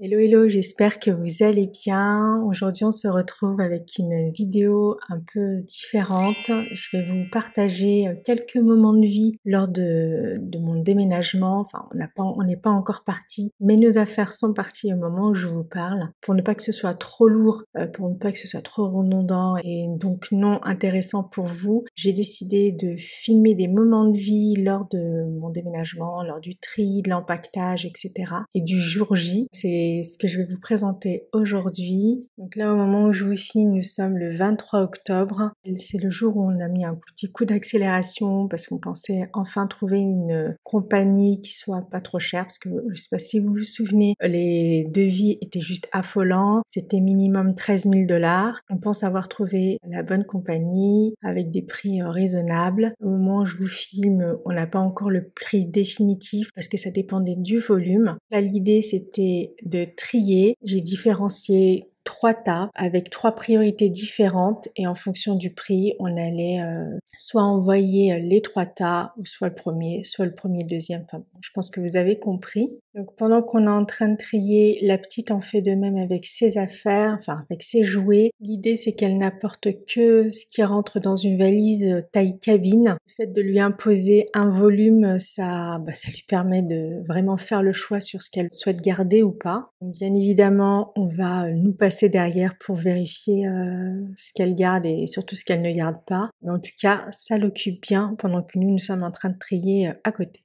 Hello hello, j'espère que vous allez bien. Aujourd'hui on se retrouve avec une vidéo un peu différente. Je vais vous partager euh, quelques moments de vie lors de, mon déménagement. Enfin on n'est pas, pas encore parti, mais nos affaires sont parties au moment où je vous parle. Pour ne pas que ce soit trop lourd, euh, pour ne pas que ce soit trop redondant et donc non intéressant pour vous, j'ai décidé de filmer des moments de vie lors de mon déménagement, lors du tri, de l'empaquetage, etc. et du jour J. C'est ce que je vais vous présenter aujourd'hui. Donc là, au moment où je vous filme, nous sommes le 23 octobre. C'est le jour où on a mis un petit coup d'accélération parce qu'on pensait enfin trouver une compagnie qui soit pas trop chère parce que je sais pas si vous vous souvenez, les devis étaient juste affolants. C'était minimum 13 000 dollars. On pense avoir trouvé la bonne compagnie avec des prix euh, raisonnables. Au moment où je vous filme, on n'a pas encore le prix définitif parce que ça dépendait du volume. Là, l'idée, c'était de trier. J'ai différencié trois tas avec trois priorités différentes et en fonction du prix, on allait euh, soit envoyer euh, les trois tas ou soit le premier, soit le premier, le deuxième. Enfin, je pense que vous avez compris. Donc pendant qu'on est en train de trier, la petite en fait de même avec ses affaires, enfin avec ses jouets. L'idée c'est qu'elle n'apporte que ce qui rentre dans une valise euh, taille cabine. Le fait de lui imposer un volume, ça, bah, ça lui permet de vraiment faire le choix sur ce qu'elle souhaite garder ou pas. Bien évidemment, on va euh, nous passer derrière pour vérifier euh, ce qu'elle garde et surtout ce qu'elle ne garde pas. Mais en tout cas, ça l'occupe bien pendant que nous nous sommes en train de trier à côté.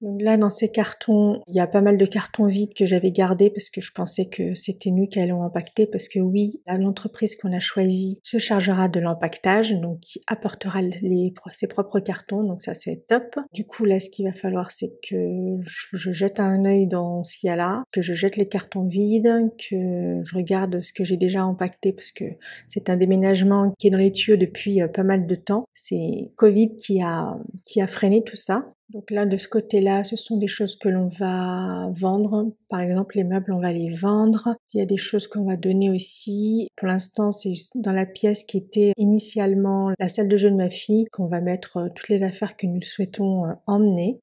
Donc là, dans ces cartons, il y a pas mal de cartons vides que j'avais gardés parce que je pensais que c'était nous qui allons impacter parce que oui, l'entreprise qu'on a choisie se chargera de l'empactage, donc qui apportera ses propres cartons, donc ça c'est top. Du coup, là, ce qu'il va falloir, c'est que je, jette un œil dans ce qu'il y a là, que je jette les cartons vides, que je regarde ce que j'ai déjà empaqueté parce que c'est un déménagement qui est dans les tuyaux depuis euh, pas mal de temps. C'est Covid qui a, qui a freiné tout ça. Donc là, de ce côté-là, ce sont des choses que l'on va vendre. Par exemple, les meubles, on va les vendre. Il y a des choses qu'on va donner aussi. Pour l'instant, c'est dans la pièce qui était initialement la salle de jeu de ma fille qu'on va mettre euh, toutes les affaires que nous souhaitons euh, emmener.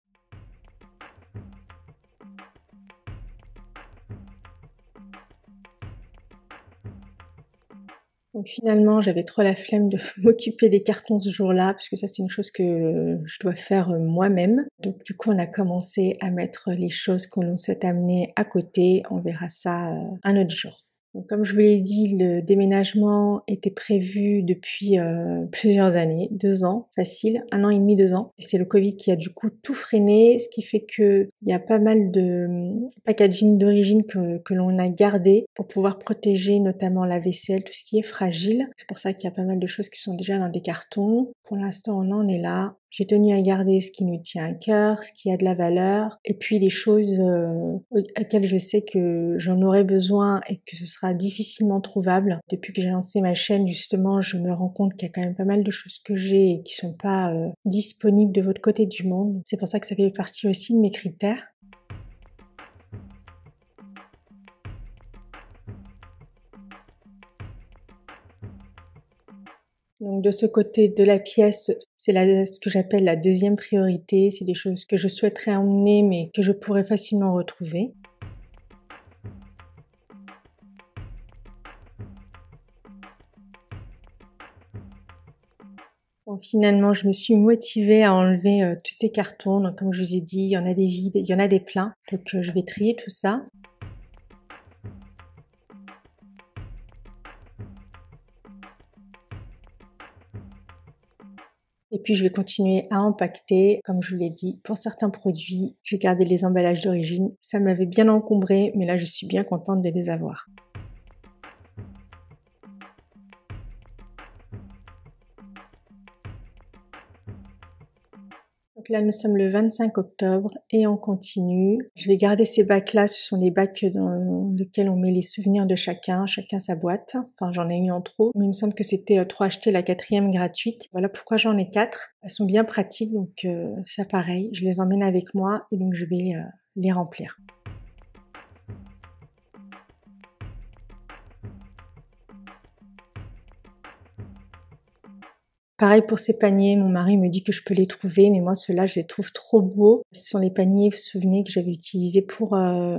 Donc finalement, j'avais trop la flemme de m'occuper des cartons ce jour-là, parce ça c'est une chose que je dois faire euh, moi-même. Donc du coup, on a commencé à mettre les choses qu'on nous souhaite amener à côté. On verra ça euh, un autre jour comme je vous l'ai dit, le déménagement était prévu depuis euh, plusieurs années, deux ans, facile, un an et demi, deux ans. Et c'est le Covid qui a du coup tout freiné, ce qui fait que il y a pas mal de euh, packaging d'origine que, que l'on a gardé pour pouvoir protéger notamment la vaisselle, tout ce qui est fragile. C'est pour ça qu'il y a pas mal de choses qui sont déjà dans des cartons. Pour l'instant, on en est là. J'ai tenu à garder ce qui nous tient à cœur, ce qui a de la valeur, et puis les choses à euh, quelles je sais que j'en aurai besoin et que ce sera difficilement trouvable. Depuis que j'ai lancé ma chaîne, justement, je me rends compte qu'il y a quand même pas mal de choses que j'ai et qui sont pas euh, disponibles de votre côté du monde. C'est pour ça que ça fait partie aussi de mes critères. Donc de ce côté de la pièce, c'est ce que j'appelle la deuxième priorité. C'est des choses que je souhaiterais emmener mais que je pourrais facilement retrouver. Bon, finalement, je me suis motivée à enlever euh, tous ces cartons. Donc, comme je vous ai dit, il y en a des vides, il y en a des pleins. Donc, euh, je vais trier tout ça. Et puis je vais continuer à empaqueter, comme je vous l'ai dit, pour certains produits, j'ai gardé les emballages d'origine. Ça m'avait bien encombré, mais là je suis bien contente de les avoir. là, nous sommes le 25 octobre et on continue. Je vais garder ces bacs-là. Ce sont des bacs dans lesquels on met les souvenirs de chacun, chacun sa boîte. Enfin, j'en ai eu en trop, mais il me semble que c'était euh, trop achetés, la quatrième gratuite. Voilà pourquoi j'en ai quatre. Elles sont bien pratiques, donc c'est euh, pareil. Je les emmène avec moi et donc je vais euh, les remplir. Pareil pour ces paniers, mon mari me dit que je peux les trouver, mais moi ceux-là je les trouve trop beaux. Ce sont les paniers, vous vous souvenez, que j'avais utilisés pour euh,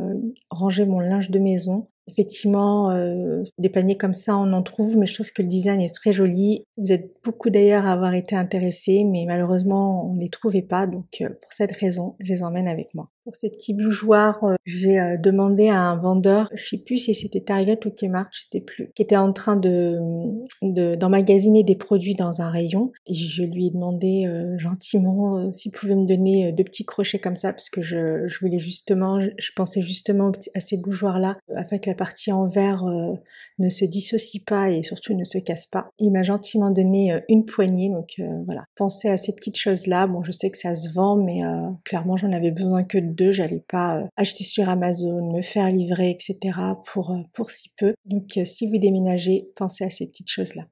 ranger mon linge de maison. Effectivement, euh, des paniers comme ça, on en trouve, mais je trouve que le design est très joli. Vous êtes beaucoup d'ailleurs à avoir été intéressés, mais malheureusement, on ne les trouvait pas, donc euh, pour cette raison, je les emmène avec moi pour ces petits bougeoirs, euh, j'ai euh, demandé à un vendeur, je sais plus si c'était Target ou Kmart, je sais plus, qui était en train de, d'emmagasiner des produits dans un rayon. Et je lui ai demandé euh, gentiment s'il pouvait me donner deux petits crochets comme ça, parce que je, je voulais justement, je pensais justement à ces bougeoirs-là, afin que la partie en verre ne se dissocie pas et surtout ne se casse pas. Il m'a gentiment donné une poignée, donc voilà. Pensez à ces petites choses-là. Bon, je sais que ça se vend, mais clairement, j'en avais besoin que de deux, j'allais pas euh, acheter sur Amazon, me faire livrer, etc. pour, euh, pour si peu. Donc euh, si vous déménagez, pensez à ces petites choses-là.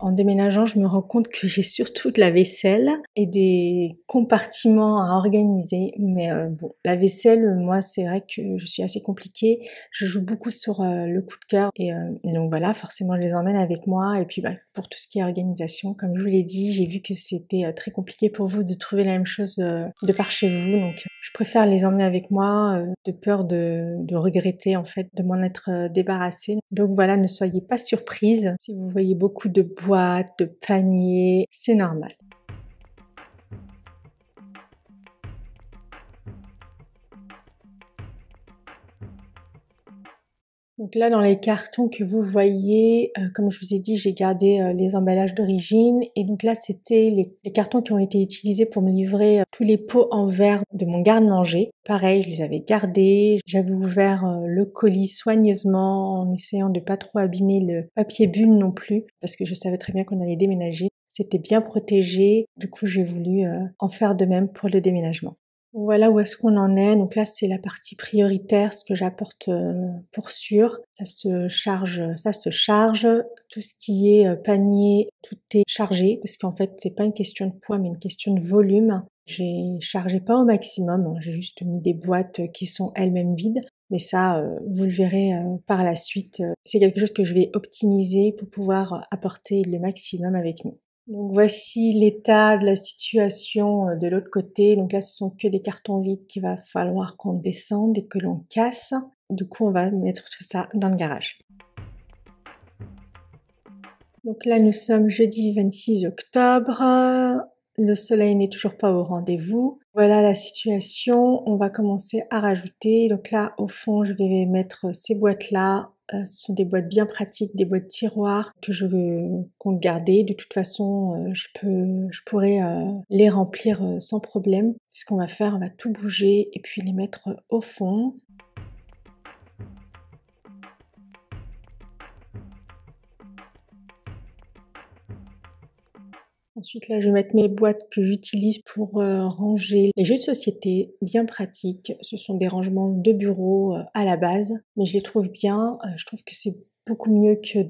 En déménageant, je me rends compte que j'ai surtout de la vaisselle et des compartiments à organiser. Mais euh, bon, la vaisselle, moi, c'est vrai que je suis assez compliquée. Je joue beaucoup sur euh, le coup de cœur. Euh, et, donc voilà, forcément, je les emmène avec moi. Et puis bah, pour tout ce qui est organisation, comme je vous l'ai dit, j'ai vu que c'était très compliqué pour vous de trouver la même chose de par chez vous. Donc je préfère les emmener avec moi de peur de, de regretter en fait de m'en être débarrassée. Donc voilà, ne soyez pas surprise si vous voyez beaucoup de boue de panier, c'est normal. Donc là, dans les cartons que vous voyez, euh, comme je vous ai dit, j'ai gardé euh, les emballages d'origine. Et donc là, c'était les, cartons qui ont été utilisés pour me livrer euh, tous les pots en verre de mon garde-manger. Pareil, je les avais gardés. J'avais ouvert le colis soigneusement en essayant de pas trop abîmer le papier bulle non plus, parce que je savais très bien qu'on allait déménager. C'était bien protégé. Du coup, j'ai voulu en faire de même pour le déménagement. Voilà où est-ce qu'on en est. Donc là, c'est la partie prioritaire, ce que j'apporte euh, pour sûr. Ça se charge, ça se charge. Tout ce qui est euh, panier, tout est chargé parce qu'en fait, c'est pas une question de poids, mais une question de volume. J'ai chargé pas au maximum. J'ai juste mis des boîtes qui sont elles-mêmes vides. Mais ça, euh, vous le verrez par la suite. C'est quelque chose que je vais optimiser pour pouvoir apporter le maximum avec nous. Donc voici l'état de la situation euh, de l'autre côté. Donc là, ce sont que des cartons vides qu'il va falloir qu'on descende et que l'on casse. Du coup, on va mettre tout ça dans le garage. Donc là, nous sommes jeudi 26 octobre. Le soleil n'est toujours pas au rendez-vous. Voilà la situation. On va commencer à rajouter. Donc là, au fond, je vais mettre ces boîtes-là euh, ce sont des boîtes bien pratiques, des boîtes tiroirs que je compte garder. De toute façon, euh, je peux, je pourrais euh, les remplir sans problème. C'est ce qu'on va faire. On va tout bouger et puis les mettre au fond. Ensuite, là, je vais mettre mes boîtes que j'utilise pour euh, ranger les jeux de société, bien pratiques. Ce sont des rangements de bureau euh, à la base, mais je les trouve bien. Euh, je trouve que c'est beaucoup mieux que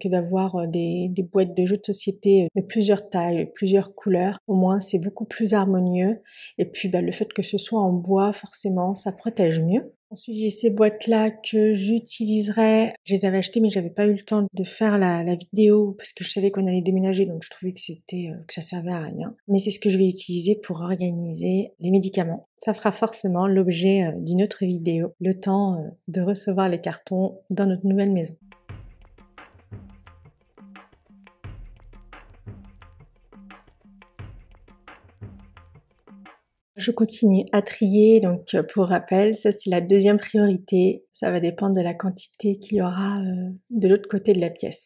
que d'avoir des, boîtes de jeux de société de plusieurs tailles, plusieurs couleurs. Au moins, c'est beaucoup plus harmonieux. Et puis, bah, le fait que ce soit en bois, forcément, ça protège mieux. Ensuite, ces boîtes-là que j'utiliserai. Je les avais achetées, mais j'avais pas eu le temps de faire la, la vidéo parce que je savais qu'on allait déménager, donc je trouvais que c'était euh, que ça servait à rien. Mais c'est ce que je vais utiliser pour organiser les médicaments. Ça fera forcément l'objet euh, d'une autre vidéo, le temps euh, de recevoir les cartons dans notre nouvelle maison. Je continue à trier, donc euh, pour rappel, ça c'est la deuxième priorité. Ça va dépendre de la quantité qu'il y aura euh, de l'autre côté de la pièce.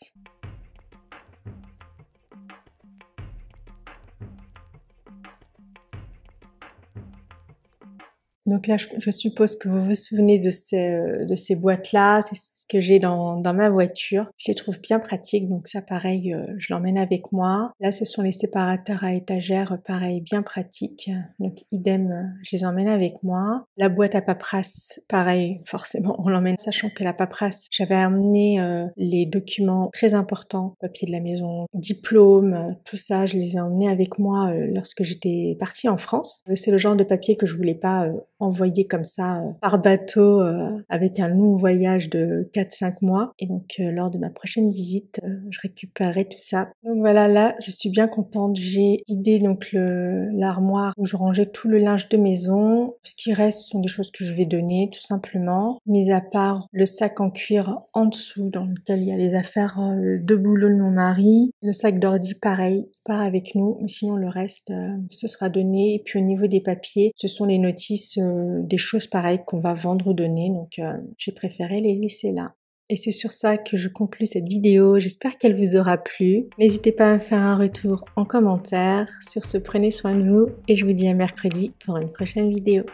Donc là, je, suppose que vous vous souvenez de ces, euh, de ces boîtes-là, c'est ce que j'ai dans, dans, ma voiture. Je les trouve bien pratiques, donc ça pareil, euh, je l'emmène avec moi. Là, ce sont les séparateurs à étagères, pareil, bien pratiques. Donc idem, je les emmène avec moi. La boîte à paperasse, pareil, forcément, on l'emmène, sachant que la paperasse, j'avais amené euh, les documents très importants, papier de la maison, diplôme, tout ça, je les ai emmenés avec moi lorsque j'étais partie en France. C'est le genre de papier que je voulais pas envoyé comme ça euh, par bateau euh, avec un long voyage de 4-5 mois. Et donc euh, lors de ma prochaine visite, je récupérerai tout ça. Donc voilà, là je suis bien contente. J'ai idée donc l'armoire où je rangeais tout le linge de maison. Ce qui reste sont des choses que je vais donner tout simplement, mis à part le sac en cuir en dessous dans lequel il y a les affaires de boulot de mon mari. Le sac d'ordi pareil part avec nous, mais sinon le reste ce sera donné. Et puis au niveau des papiers, ce sont les notices euh, des choses pareilles qu'on va vendre ou donner, donc euh, j'ai préféré les laisser là. Et c'est sur ça que je conclus cette vidéo, j'espère qu'elle vous aura plu. N'hésitez pas à me faire un retour en commentaire. Sur ce, prenez soin de vous et je vous dis à mercredi pour une prochaine vidéo.